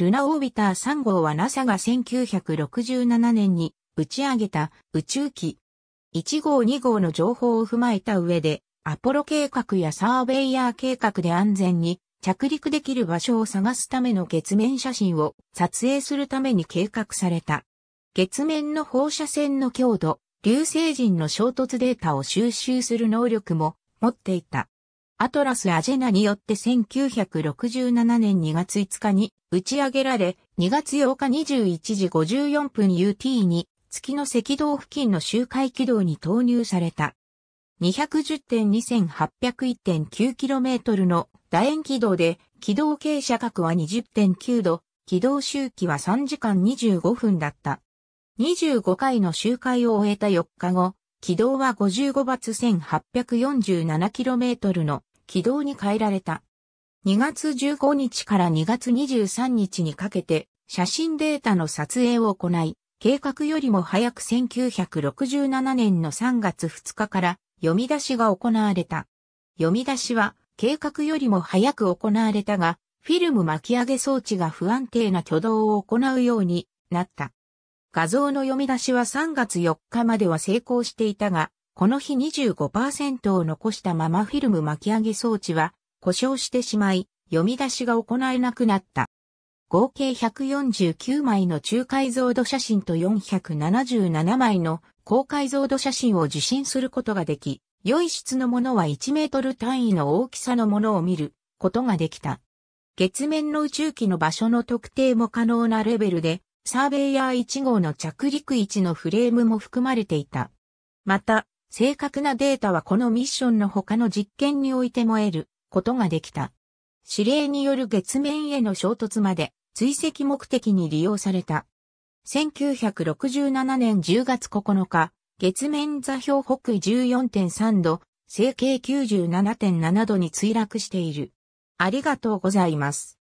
ルナオービター3号は NASA が1967年に打ち上げた宇宙機。1号2号の情報を踏まえた上で、アポロ計画やサーベイヤー計画で安全に着陸できる場所を探すための月面写真を撮影するために計画された。月面の放射線の強度、流星人の衝突データを収集する能力も持っていた。アトラス・アジェナによって1967年2月5日に打ち上げられ、2月8日21時54分 UT に月の赤道付近の周回軌道に投入された。210.2801.9km の楕円軌道で軌道傾斜角は20.9度、軌道周期は3時間25分だった。25回の周回を終えた4日後、軌道は55罰 1847km の軌道に変えられた。2月15日から2月23日にかけて写真データの撮影を行い、計画よりも早く1967年の3月2日から読み出しが行われた。読み出しは計画よりも早く行われたが、フィルム巻き上げ装置が不安定な挙動を行うようになった。画像の読み出しは3月4日までは成功していたが、この日25%を残したままフィルム巻き上げ装置は故障してしまい、読み出しが行えなくなった。合計149枚の中解像度写真と477枚の高解像度写真を受信することができ、良い質のものは1メートル単位の大きさのものを見ることができた。月面の宇宙機の場所の特定も可能なレベルで、サーベイヤー1号の着陸位置のフレームも含まれていた。また、正確なデータはこのミッションの他の実験においても得ることができた。指令による月面への衝突まで追跡目的に利用された。1967年10月9日、月面座標北緯14.3度、成形97.7度に墜落している。ありがとうございます。